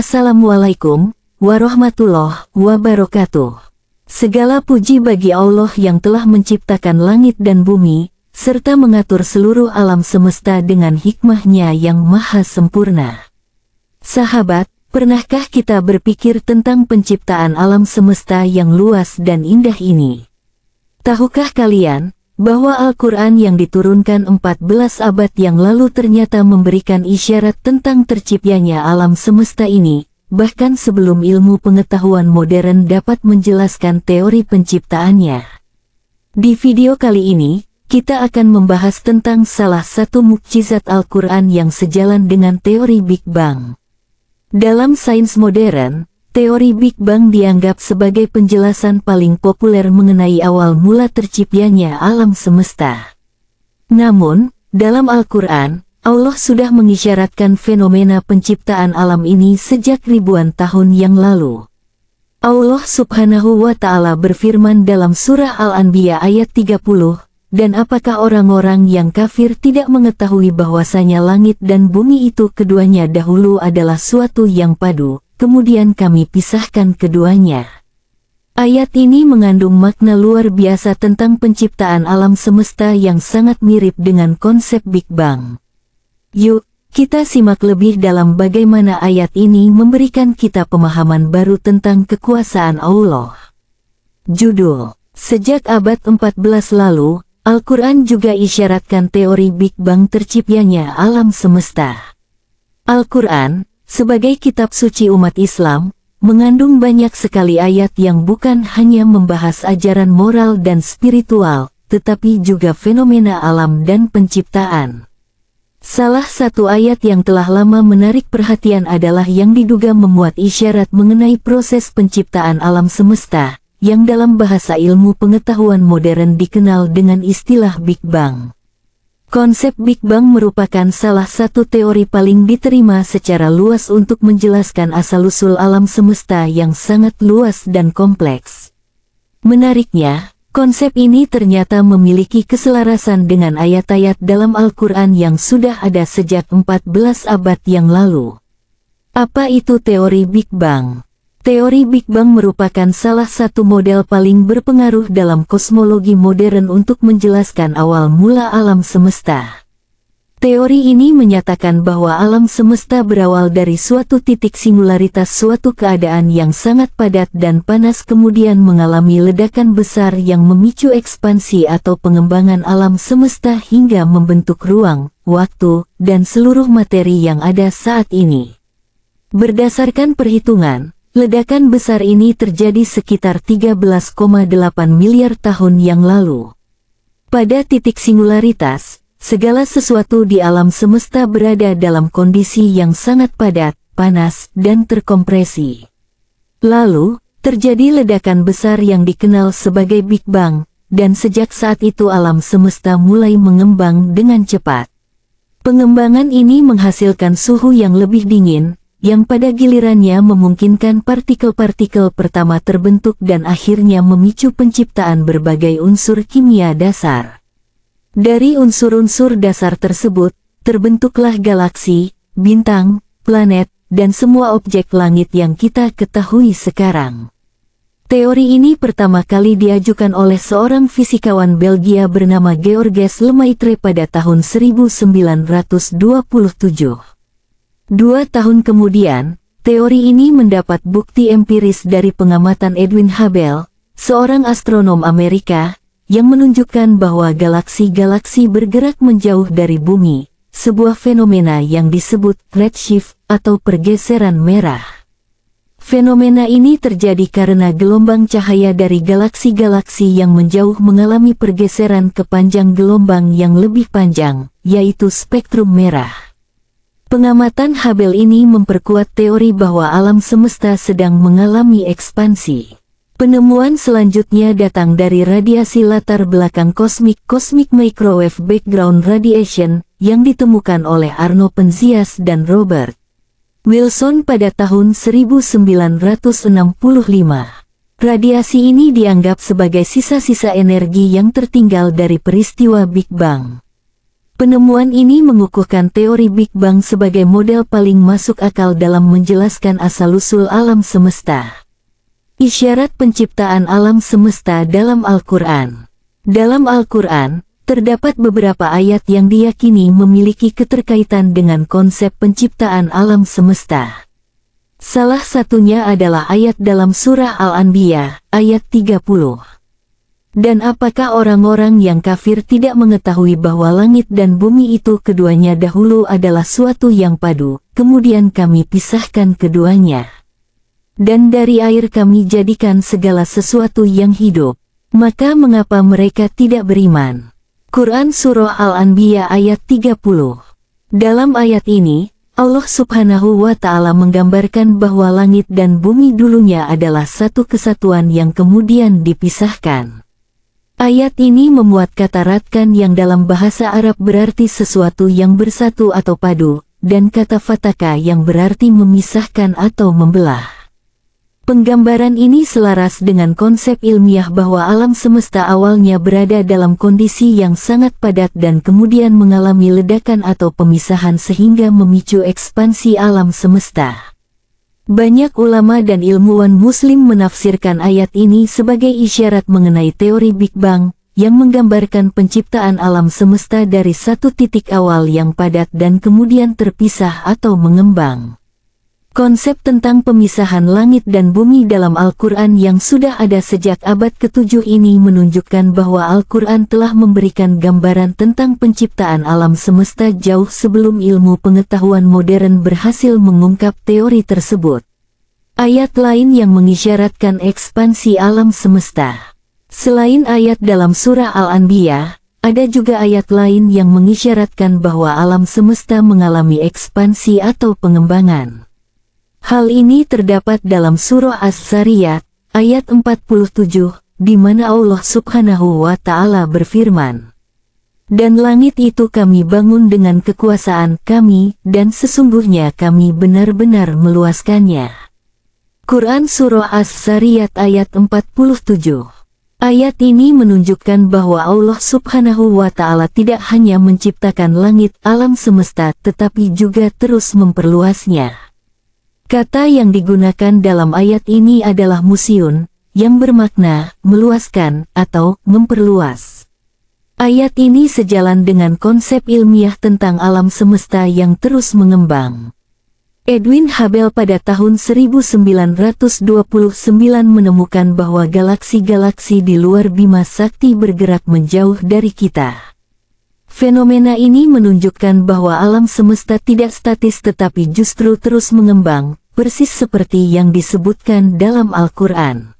Assalamualaikum warahmatullahi wabarakatuh. Segala puji bagi Allah yang telah menciptakan langit dan bumi, serta mengatur seluruh alam semesta dengan hikmahnya yang maha sempurna. Sahabat, pernahkah kita berpikir tentang penciptaan alam semesta yang luas dan indah ini? Tahukah kalian, bahwa Al-Quran yang diturunkan 14 abad yang lalu ternyata memberikan isyarat tentang terciptanya alam semesta ini, bahkan sebelum ilmu pengetahuan modern dapat menjelaskan teori penciptaannya. Di video kali ini, kita akan membahas tentang salah satu mukjizat Al-Quran yang sejalan dengan teori Big Bang. Dalam sains modern, Teori Big Bang dianggap sebagai penjelasan paling populer mengenai awal mula terciptanya alam semesta. Namun, dalam Al-Quran, Allah sudah mengisyaratkan fenomena penciptaan alam ini sejak ribuan tahun yang lalu. Allah subhanahu wa ta'ala berfirman dalam surah Al-Anbiya ayat 30, dan apakah orang-orang yang kafir tidak mengetahui bahwasanya langit dan bumi itu keduanya dahulu adalah suatu yang padu, kemudian kami pisahkan keduanya. Ayat ini mengandung makna luar biasa tentang penciptaan alam semesta yang sangat mirip dengan konsep Big Bang. Yuk, kita simak lebih dalam bagaimana ayat ini memberikan kita pemahaman baru tentang kekuasaan Allah. Judul Sejak abad 14 lalu, Al-Quran juga isyaratkan teori Big Bang terciptanya alam semesta. Al-Quran, sebagai kitab suci umat Islam, mengandung banyak sekali ayat yang bukan hanya membahas ajaran moral dan spiritual, tetapi juga fenomena alam dan penciptaan. Salah satu ayat yang telah lama menarik perhatian adalah yang diduga memuat isyarat mengenai proses penciptaan alam semesta, yang dalam bahasa ilmu pengetahuan modern dikenal dengan istilah Big Bang. Konsep Big Bang merupakan salah satu teori paling diterima secara luas untuk menjelaskan asal-usul alam semesta yang sangat luas dan kompleks. Menariknya, konsep ini ternyata memiliki keselarasan dengan ayat-ayat dalam Al-Quran yang sudah ada sejak 14 abad yang lalu. Apa itu teori Big Bang? Teori Big Bang merupakan salah satu model paling berpengaruh dalam kosmologi modern untuk menjelaskan awal mula alam semesta. Teori ini menyatakan bahwa alam semesta berawal dari suatu titik singularitas suatu keadaan yang sangat padat dan panas kemudian mengalami ledakan besar yang memicu ekspansi atau pengembangan alam semesta hingga membentuk ruang, waktu, dan seluruh materi yang ada saat ini. Berdasarkan perhitungan, Ledakan besar ini terjadi sekitar 13,8 miliar tahun yang lalu. Pada titik singularitas, segala sesuatu di alam semesta berada dalam kondisi yang sangat padat, panas, dan terkompresi. Lalu, terjadi ledakan besar yang dikenal sebagai Big Bang, dan sejak saat itu alam semesta mulai mengembang dengan cepat. Pengembangan ini menghasilkan suhu yang lebih dingin, yang pada gilirannya memungkinkan partikel-partikel pertama terbentuk dan akhirnya memicu penciptaan berbagai unsur kimia dasar. Dari unsur-unsur dasar tersebut, terbentuklah galaksi, bintang, planet, dan semua objek langit yang kita ketahui sekarang. Teori ini pertama kali diajukan oleh seorang fisikawan Belgia bernama Georges Lemaitre pada tahun 1927. Dua tahun kemudian, teori ini mendapat bukti empiris dari pengamatan Edwin Hubble, seorang astronom Amerika, yang menunjukkan bahwa galaksi-galaksi bergerak menjauh dari bumi, sebuah fenomena yang disebut redshift atau pergeseran merah. Fenomena ini terjadi karena gelombang cahaya dari galaksi-galaksi yang menjauh mengalami pergeseran ke panjang gelombang yang lebih panjang, yaitu spektrum merah. Pengamatan Hubble ini memperkuat teori bahwa alam semesta sedang mengalami ekspansi. Penemuan selanjutnya datang dari radiasi latar belakang kosmik Cosmic Microwave Background Radiation yang ditemukan oleh Arno Penzias dan Robert Wilson pada tahun 1965. Radiasi ini dianggap sebagai sisa-sisa energi yang tertinggal dari peristiwa Big Bang. Penemuan ini mengukuhkan teori Big Bang sebagai model paling masuk akal dalam menjelaskan asal-usul alam semesta. Isyarat penciptaan alam semesta dalam Al-Quran Dalam Al-Quran, terdapat beberapa ayat yang diyakini memiliki keterkaitan dengan konsep penciptaan alam semesta. Salah satunya adalah ayat dalam surah Al-Anbiya, ayat 30. Dan apakah orang-orang yang kafir tidak mengetahui bahwa langit dan bumi itu keduanya dahulu adalah suatu yang padu, kemudian kami pisahkan keduanya. Dan dari air kami jadikan segala sesuatu yang hidup. Maka mengapa mereka tidak beriman? Quran Surah Al-Anbiya ayat 30 Dalam ayat ini, Allah subhanahu wa ta'ala menggambarkan bahwa langit dan bumi dulunya adalah satu kesatuan yang kemudian dipisahkan. Ayat ini memuat kata ratkan yang dalam bahasa Arab berarti sesuatu yang bersatu atau padu, dan kata fataka yang berarti memisahkan atau membelah. Penggambaran ini selaras dengan konsep ilmiah bahwa alam semesta awalnya berada dalam kondisi yang sangat padat dan kemudian mengalami ledakan atau pemisahan sehingga memicu ekspansi alam semesta. Banyak ulama dan ilmuwan muslim menafsirkan ayat ini sebagai isyarat mengenai teori Big Bang, yang menggambarkan penciptaan alam semesta dari satu titik awal yang padat dan kemudian terpisah atau mengembang. Konsep tentang pemisahan langit dan bumi dalam Al-Quran yang sudah ada sejak abad ke-7 ini menunjukkan bahwa Al-Quran telah memberikan gambaran tentang penciptaan alam semesta jauh sebelum ilmu pengetahuan modern berhasil mengungkap teori tersebut. Ayat lain yang mengisyaratkan ekspansi alam semesta. Selain ayat dalam surah Al-Anbiya, ada juga ayat lain yang mengisyaratkan bahwa alam semesta mengalami ekspansi atau pengembangan. Hal ini terdapat dalam surah As-Sariyat, ayat 47, di mana Allah subhanahu wa ta'ala berfirman. Dan langit itu kami bangun dengan kekuasaan kami, dan sesungguhnya kami benar-benar meluaskannya. Quran Surah As-Sariyat ayat 47 Ayat ini menunjukkan bahwa Allah subhanahu wa ta'ala tidak hanya menciptakan langit alam semesta tetapi juga terus memperluasnya. Kata yang digunakan dalam ayat ini adalah museum, yang bermakna meluaskan atau memperluas. Ayat ini sejalan dengan konsep ilmiah tentang alam semesta yang terus mengembang. Edwin Hubble pada tahun 1929 menemukan bahwa galaksi-galaksi di luar Bima Sakti bergerak menjauh dari kita. Fenomena ini menunjukkan bahwa alam semesta tidak statis tetapi justru terus mengembang, persis seperti yang disebutkan dalam Al-Quran.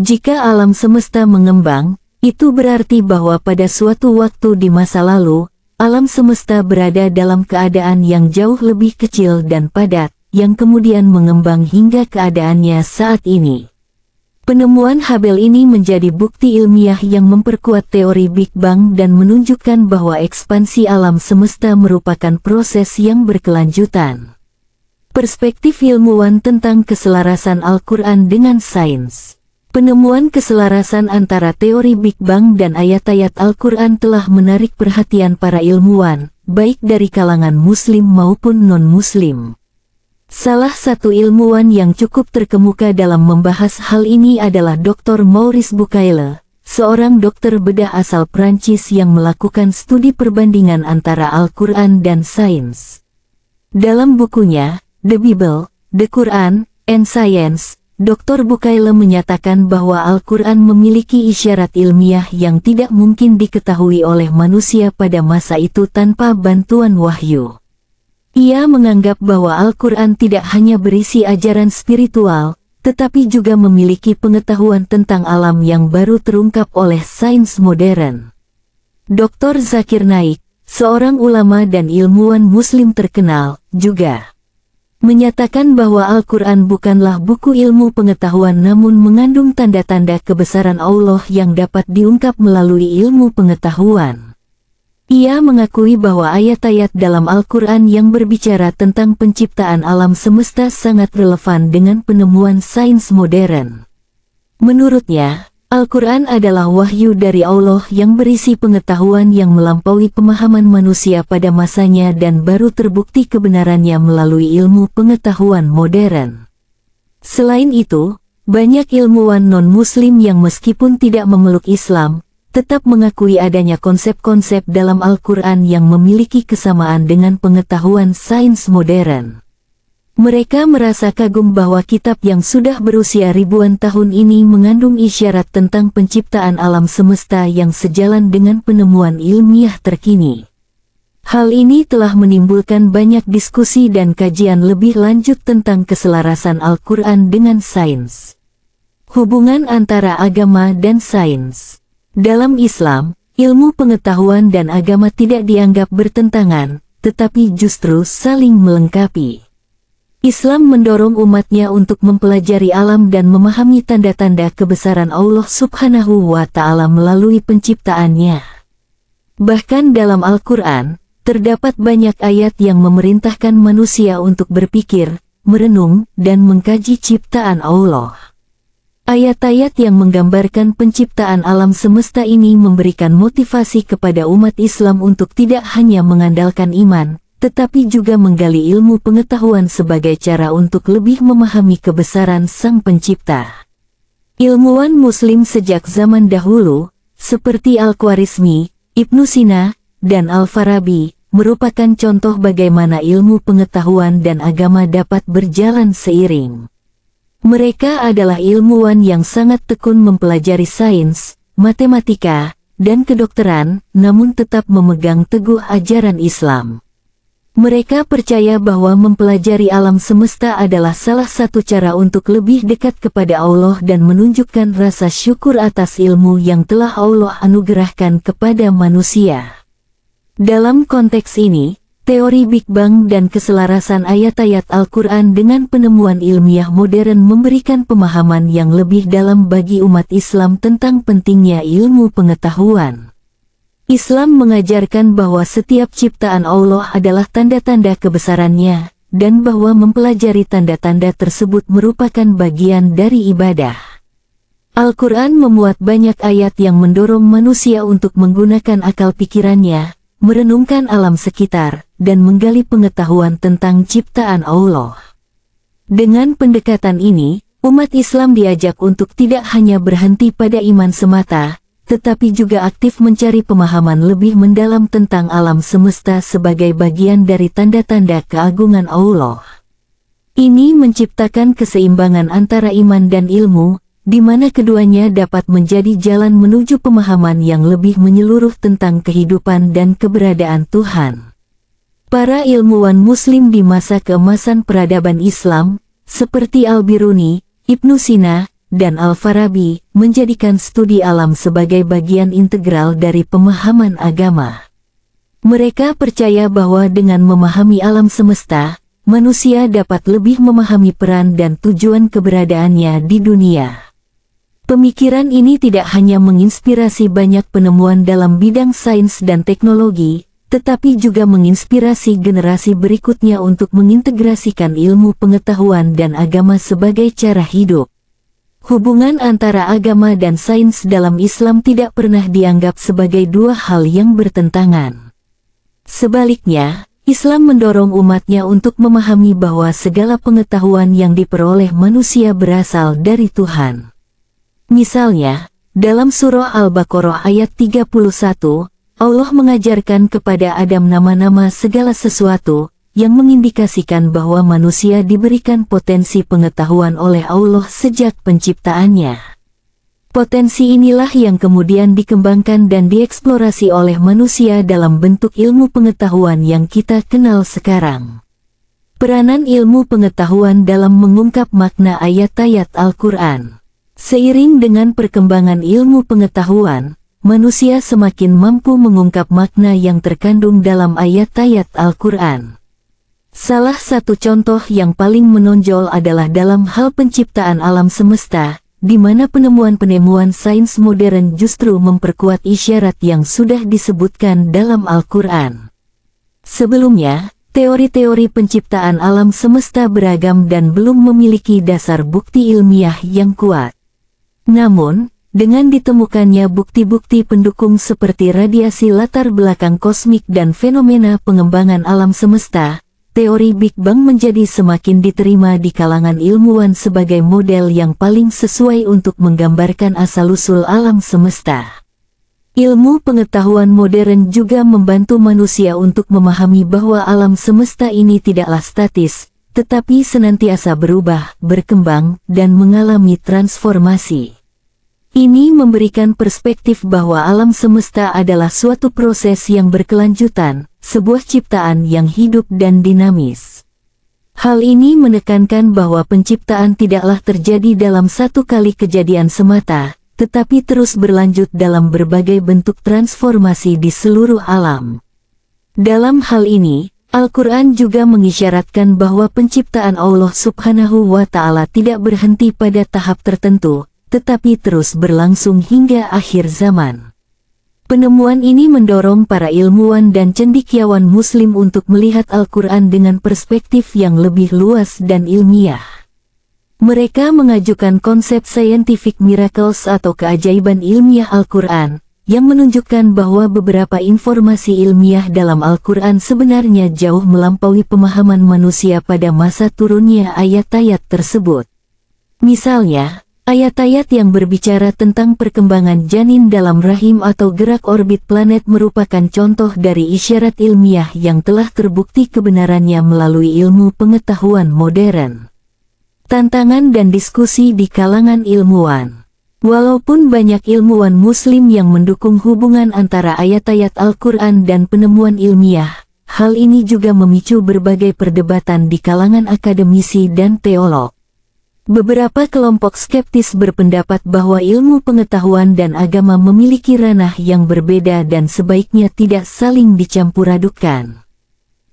Jika alam semesta mengembang, itu berarti bahwa pada suatu waktu di masa lalu, alam semesta berada dalam keadaan yang jauh lebih kecil dan padat, yang kemudian mengembang hingga keadaannya saat ini. Penemuan Hubble ini menjadi bukti ilmiah yang memperkuat teori Big Bang dan menunjukkan bahwa ekspansi alam semesta merupakan proses yang berkelanjutan. Perspektif ilmuwan tentang keselarasan Al-Quran dengan sains Penemuan keselarasan antara teori Big Bang dan ayat-ayat Al-Quran telah menarik perhatian para ilmuwan, baik dari kalangan muslim maupun non-muslim. Salah satu ilmuwan yang cukup terkemuka dalam membahas hal ini adalah Dr. Maurice Bucaille, seorang dokter bedah asal Prancis yang melakukan studi perbandingan antara Al-Quran dan sains. Dalam bukunya, The Bible, The Quran, and Science, Dr. Bukaila menyatakan bahwa Al-Quran memiliki isyarat ilmiah yang tidak mungkin diketahui oleh manusia pada masa itu tanpa bantuan wahyu. Ia menganggap bahwa Al-Quran tidak hanya berisi ajaran spiritual, tetapi juga memiliki pengetahuan tentang alam yang baru terungkap oleh sains modern. Dr. Zakir Naik, seorang ulama dan ilmuwan muslim terkenal, juga menyatakan bahwa Al-Quran bukanlah buku ilmu pengetahuan namun mengandung tanda-tanda kebesaran Allah yang dapat diungkap melalui ilmu pengetahuan. Ia mengakui bahwa ayat-ayat dalam Al-Quran yang berbicara tentang penciptaan alam semesta sangat relevan dengan penemuan sains modern. Menurutnya, Al-Quran adalah wahyu dari Allah yang berisi pengetahuan yang melampaui pemahaman manusia pada masanya dan baru terbukti kebenarannya melalui ilmu pengetahuan modern. Selain itu, banyak ilmuwan non-muslim yang meskipun tidak memeluk Islam, tetap mengakui adanya konsep-konsep dalam Al-Quran yang memiliki kesamaan dengan pengetahuan sains modern. Mereka merasa kagum bahwa kitab yang sudah berusia ribuan tahun ini mengandung isyarat tentang penciptaan alam semesta yang sejalan dengan penemuan ilmiah terkini. Hal ini telah menimbulkan banyak diskusi dan kajian lebih lanjut tentang keselarasan Al-Quran dengan sains. Hubungan antara agama dan sains dalam Islam, ilmu pengetahuan dan agama tidak dianggap bertentangan, tetapi justru saling melengkapi. Islam mendorong umatnya untuk mempelajari alam dan memahami tanda-tanda kebesaran Allah subhanahu wa ta'ala melalui penciptaannya. Bahkan dalam Al-Quran, terdapat banyak ayat yang memerintahkan manusia untuk berpikir, merenung, dan mengkaji ciptaan Allah. Ayat-ayat yang menggambarkan penciptaan alam semesta ini memberikan motivasi kepada umat Islam untuk tidak hanya mengandalkan iman, tetapi juga menggali ilmu pengetahuan sebagai cara untuk lebih memahami kebesaran Sang Pencipta. Ilmuwan Muslim sejak zaman dahulu, seperti Al-Khwarizmi, Ibnu Sina, dan Al-Farabi, merupakan contoh bagaimana ilmu pengetahuan dan agama dapat berjalan seiring. Mereka adalah ilmuwan yang sangat tekun mempelajari sains, matematika, dan kedokteran, namun tetap memegang teguh ajaran Islam. Mereka percaya bahwa mempelajari alam semesta adalah salah satu cara untuk lebih dekat kepada Allah dan menunjukkan rasa syukur atas ilmu yang telah Allah anugerahkan kepada manusia. Dalam konteks ini, Teori Big Bang dan keselarasan ayat-ayat Al-Quran dengan penemuan ilmiah modern memberikan pemahaman yang lebih dalam bagi umat Islam tentang pentingnya ilmu pengetahuan. Islam mengajarkan bahwa setiap ciptaan Allah adalah tanda-tanda kebesarannya, dan bahwa mempelajari tanda-tanda tersebut merupakan bagian dari ibadah. Al-Quran memuat banyak ayat yang mendorong manusia untuk menggunakan akal pikirannya, merenungkan alam sekitar, dan menggali pengetahuan tentang ciptaan Allah. Dengan pendekatan ini, umat Islam diajak untuk tidak hanya berhenti pada iman semata, tetapi juga aktif mencari pemahaman lebih mendalam tentang alam semesta sebagai bagian dari tanda-tanda keagungan Allah. Ini menciptakan keseimbangan antara iman dan ilmu, di mana keduanya dapat menjadi jalan menuju pemahaman yang lebih menyeluruh tentang kehidupan dan keberadaan Tuhan. Para ilmuwan muslim di masa keemasan peradaban Islam, seperti Al-Biruni, Ibnu Sina, dan Al-Farabi, menjadikan studi alam sebagai bagian integral dari pemahaman agama. Mereka percaya bahwa dengan memahami alam semesta, manusia dapat lebih memahami peran dan tujuan keberadaannya di dunia. Pemikiran ini tidak hanya menginspirasi banyak penemuan dalam bidang sains dan teknologi, tetapi juga menginspirasi generasi berikutnya untuk mengintegrasikan ilmu pengetahuan dan agama sebagai cara hidup. Hubungan antara agama dan sains dalam Islam tidak pernah dianggap sebagai dua hal yang bertentangan. Sebaliknya, Islam mendorong umatnya untuk memahami bahwa segala pengetahuan yang diperoleh manusia berasal dari Tuhan. Misalnya, dalam surah Al-Baqarah ayat 31, Allah mengajarkan kepada Adam nama-nama segala sesuatu yang mengindikasikan bahwa manusia diberikan potensi pengetahuan oleh Allah sejak penciptaannya. Potensi inilah yang kemudian dikembangkan dan dieksplorasi oleh manusia dalam bentuk ilmu pengetahuan yang kita kenal sekarang. Peranan ilmu pengetahuan dalam mengungkap makna ayat-ayat Al-Quran. Seiring dengan perkembangan ilmu pengetahuan, manusia semakin mampu mengungkap makna yang terkandung dalam ayat-ayat Al-Quran. Salah satu contoh yang paling menonjol adalah dalam hal penciptaan alam semesta, di mana penemuan-penemuan sains modern justru memperkuat isyarat yang sudah disebutkan dalam Al-Quran. Sebelumnya, teori-teori penciptaan alam semesta beragam dan belum memiliki dasar bukti ilmiah yang kuat. Namun, dengan ditemukannya bukti-bukti pendukung seperti radiasi latar belakang kosmik dan fenomena pengembangan alam semesta, teori Big Bang menjadi semakin diterima di kalangan ilmuwan sebagai model yang paling sesuai untuk menggambarkan asal-usul alam semesta. Ilmu pengetahuan modern juga membantu manusia untuk memahami bahwa alam semesta ini tidaklah statis, tetapi senantiasa berubah, berkembang, dan mengalami transformasi. Ini memberikan perspektif bahwa alam semesta adalah suatu proses yang berkelanjutan, sebuah ciptaan yang hidup dan dinamis. Hal ini menekankan bahwa penciptaan tidaklah terjadi dalam satu kali kejadian semata, tetapi terus berlanjut dalam berbagai bentuk transformasi di seluruh alam. Dalam hal ini, Al-Quran juga mengisyaratkan bahwa penciptaan Allah subhanahu wa ta'ala tidak berhenti pada tahap tertentu, tetapi terus berlangsung hingga akhir zaman. Penemuan ini mendorong para ilmuwan dan cendikiawan muslim untuk melihat Al-Quran dengan perspektif yang lebih luas dan ilmiah. Mereka mengajukan konsep scientific miracles atau keajaiban ilmiah Al-Quran, yang menunjukkan bahwa beberapa informasi ilmiah dalam Al-Quran sebenarnya jauh melampaui pemahaman manusia pada masa turunnya ayat-ayat tersebut. Misalnya, Ayat-ayat yang berbicara tentang perkembangan janin dalam rahim atau gerak orbit planet merupakan contoh dari isyarat ilmiah yang telah terbukti kebenarannya melalui ilmu pengetahuan modern. Tantangan dan diskusi di kalangan ilmuwan Walaupun banyak ilmuwan muslim yang mendukung hubungan antara ayat-ayat Al-Quran dan penemuan ilmiah, hal ini juga memicu berbagai perdebatan di kalangan akademisi dan teolog. Beberapa kelompok skeptis berpendapat bahwa ilmu pengetahuan dan agama memiliki ranah yang berbeda dan sebaiknya tidak saling dicampuradukkan.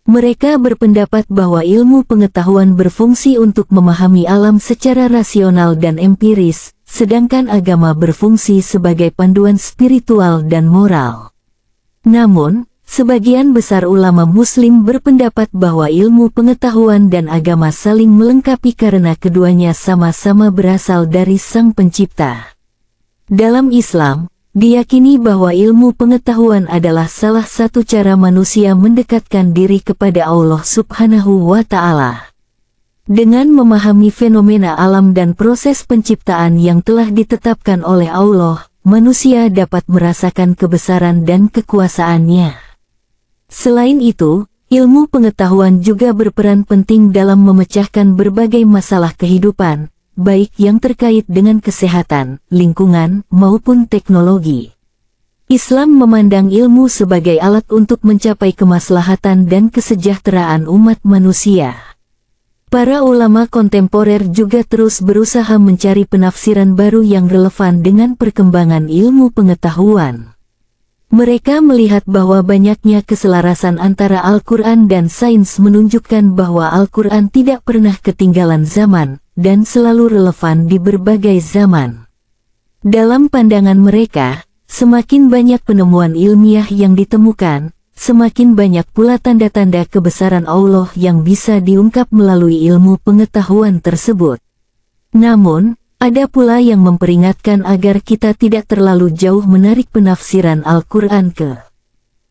Mereka berpendapat bahwa ilmu pengetahuan berfungsi untuk memahami alam secara rasional dan empiris, sedangkan agama berfungsi sebagai panduan spiritual dan moral. Namun, Sebagian besar ulama muslim berpendapat bahwa ilmu pengetahuan dan agama saling melengkapi karena keduanya sama-sama berasal dari Sang Pencipta. Dalam Islam, diyakini bahwa ilmu pengetahuan adalah salah satu cara manusia mendekatkan diri kepada Allah Subhanahu wa Ta'ala. Dengan memahami fenomena alam dan proses penciptaan yang telah ditetapkan oleh Allah, manusia dapat merasakan kebesaran dan kekuasaannya. Selain itu, ilmu pengetahuan juga berperan penting dalam memecahkan berbagai masalah kehidupan, baik yang terkait dengan kesehatan, lingkungan, maupun teknologi. Islam memandang ilmu sebagai alat untuk mencapai kemaslahatan dan kesejahteraan umat manusia. Para ulama kontemporer juga terus berusaha mencari penafsiran baru yang relevan dengan perkembangan ilmu pengetahuan. Mereka melihat bahwa banyaknya keselarasan antara Al-Quran dan sains menunjukkan bahwa Al-Quran tidak pernah ketinggalan zaman dan selalu relevan di berbagai zaman. Dalam pandangan mereka, semakin banyak penemuan ilmiah yang ditemukan, semakin banyak pula tanda-tanda kebesaran Allah yang bisa diungkap melalui ilmu pengetahuan tersebut. Namun, ada pula yang memperingatkan agar kita tidak terlalu jauh menarik penafsiran Al-Quran ke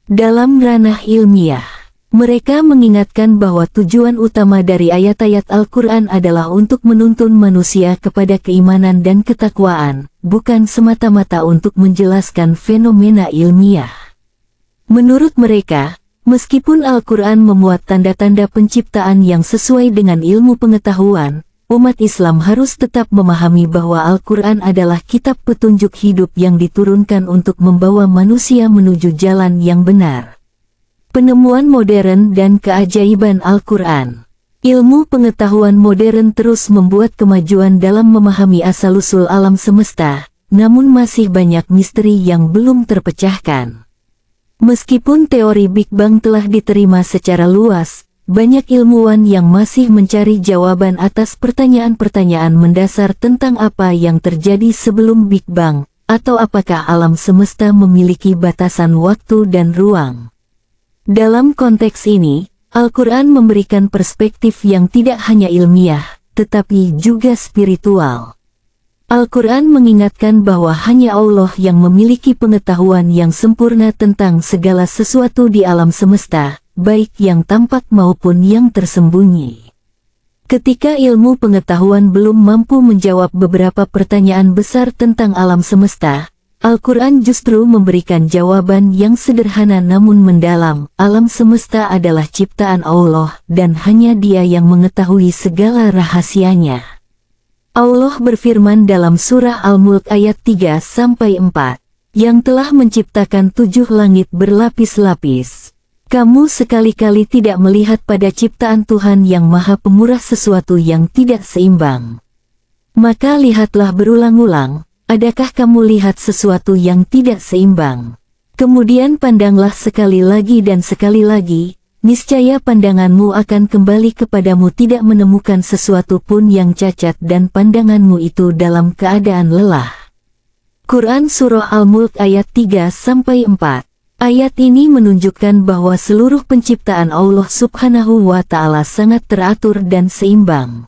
dalam ranah ilmiah. Mereka mengingatkan bahwa tujuan utama dari ayat-ayat Al-Quran adalah untuk menuntun manusia kepada keimanan dan ketakwaan, bukan semata-mata untuk menjelaskan fenomena ilmiah. Menurut mereka, Meskipun Al-Quran memuat tanda-tanda penciptaan yang sesuai dengan ilmu pengetahuan, umat Islam harus tetap memahami bahwa Al-Quran adalah kitab petunjuk hidup yang diturunkan untuk membawa manusia menuju jalan yang benar. Penemuan modern dan keajaiban Al-Quran Ilmu pengetahuan modern terus membuat kemajuan dalam memahami asal-usul alam semesta, namun masih banyak misteri yang belum terpecahkan. Meskipun teori Big Bang telah diterima secara luas, banyak ilmuwan yang masih mencari jawaban atas pertanyaan-pertanyaan mendasar tentang apa yang terjadi sebelum Big Bang, atau apakah alam semesta memiliki batasan waktu dan ruang. Dalam konteks ini, Al-Quran memberikan perspektif yang tidak hanya ilmiah, tetapi juga spiritual. Al-Quran mengingatkan bahwa hanya Allah yang memiliki pengetahuan yang sempurna tentang segala sesuatu di alam semesta, baik yang tampak maupun yang tersembunyi. Ketika ilmu pengetahuan belum mampu menjawab beberapa pertanyaan besar tentang alam semesta, Al-Quran justru memberikan jawaban yang sederhana namun mendalam, alam semesta adalah ciptaan Allah dan hanya dia yang mengetahui segala rahasianya. Allah berfirman dalam surah Al-Mulk ayat 3-4, yang telah menciptakan tujuh langit berlapis-lapis, kamu sekali-kali tidak melihat pada ciptaan Tuhan yang maha pemurah sesuatu yang tidak seimbang. Maka lihatlah berulang-ulang, adakah kamu lihat sesuatu yang tidak seimbang. Kemudian pandanglah sekali lagi dan sekali lagi, niscaya pandanganmu akan kembali kepadamu tidak menemukan sesuatu pun yang cacat dan pandanganmu itu dalam keadaan lelah. Quran Surah Al-Mulk ayat 3-4 Ayat ini menunjukkan bahwa seluruh penciptaan Allah subhanahu wa ta'ala sangat teratur dan seimbang.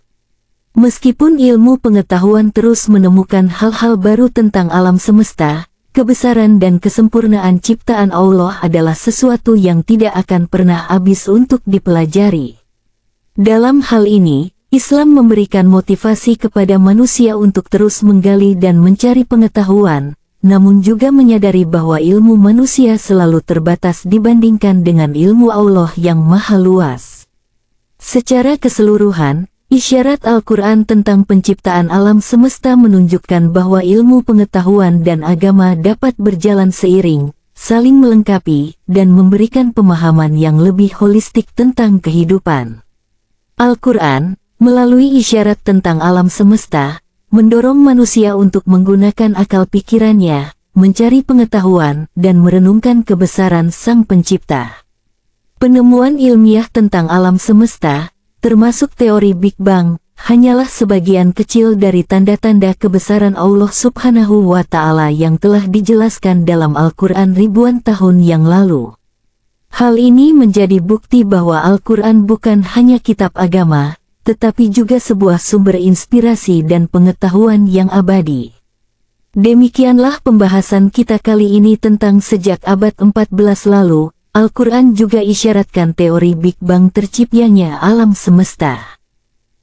Meskipun ilmu pengetahuan terus menemukan hal-hal baru tentang alam semesta, kebesaran dan kesempurnaan ciptaan Allah adalah sesuatu yang tidak akan pernah habis untuk dipelajari. Dalam hal ini, Islam memberikan motivasi kepada manusia untuk terus menggali dan mencari pengetahuan, namun juga menyadari bahwa ilmu manusia selalu terbatas dibandingkan dengan ilmu Allah yang maha luas. Secara keseluruhan, isyarat Al-Quran tentang penciptaan alam semesta menunjukkan bahwa ilmu pengetahuan dan agama dapat berjalan seiring, saling melengkapi, dan memberikan pemahaman yang lebih holistik tentang kehidupan. Al-Quran, melalui isyarat tentang alam semesta, mendorong manusia untuk menggunakan akal pikirannya, mencari pengetahuan, dan merenungkan kebesaran Sang Pencipta. Penemuan ilmiah tentang alam semesta, termasuk teori Big Bang, hanyalah sebagian kecil dari tanda-tanda kebesaran Allah Subhanahu wa Ta'ala yang telah dijelaskan dalam Al-Quran ribuan tahun yang lalu. Hal ini menjadi bukti bahwa Al-Quran bukan hanya kitab agama, tetapi juga sebuah sumber inspirasi dan pengetahuan yang abadi. Demikianlah pembahasan kita kali ini tentang sejak abad 14 lalu, Al-Quran juga isyaratkan teori Big Bang terciptanya alam semesta.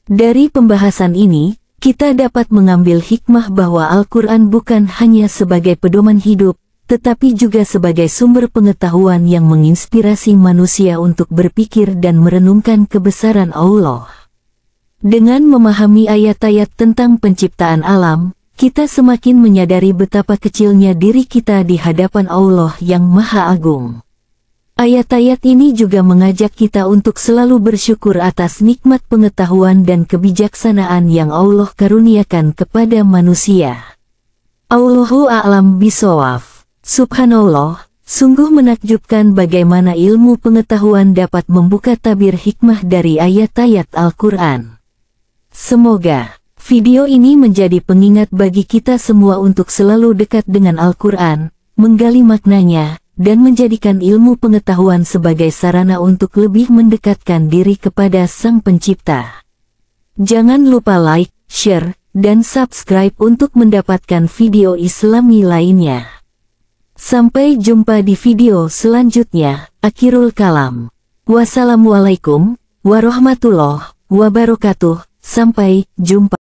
Dari pembahasan ini, kita dapat mengambil hikmah bahwa Al-Quran bukan hanya sebagai pedoman hidup, tetapi juga sebagai sumber pengetahuan yang menginspirasi manusia untuk berpikir dan merenungkan kebesaran Allah. Dengan memahami ayat-ayat tentang penciptaan alam, kita semakin menyadari betapa kecilnya diri kita di hadapan Allah yang Maha Agung. Ayat-ayat ini juga mengajak kita untuk selalu bersyukur atas nikmat pengetahuan dan kebijaksanaan yang Allah karuniakan kepada manusia. Allahu a'lam bisawaf. Subhanallah, sungguh menakjubkan bagaimana ilmu pengetahuan dapat membuka tabir hikmah dari ayat-ayat Al-Qur'an. Semoga video ini menjadi pengingat bagi kita semua untuk selalu dekat dengan Al-Quran, menggali maknanya, dan menjadikan ilmu pengetahuan sebagai sarana untuk lebih mendekatkan diri kepada Sang Pencipta. Jangan lupa like, share, dan subscribe untuk mendapatkan video islami lainnya. Sampai jumpa di video selanjutnya, Akhirul Kalam. Wassalamualaikum warahmatullahi wabarakatuh. Sampai jumpa.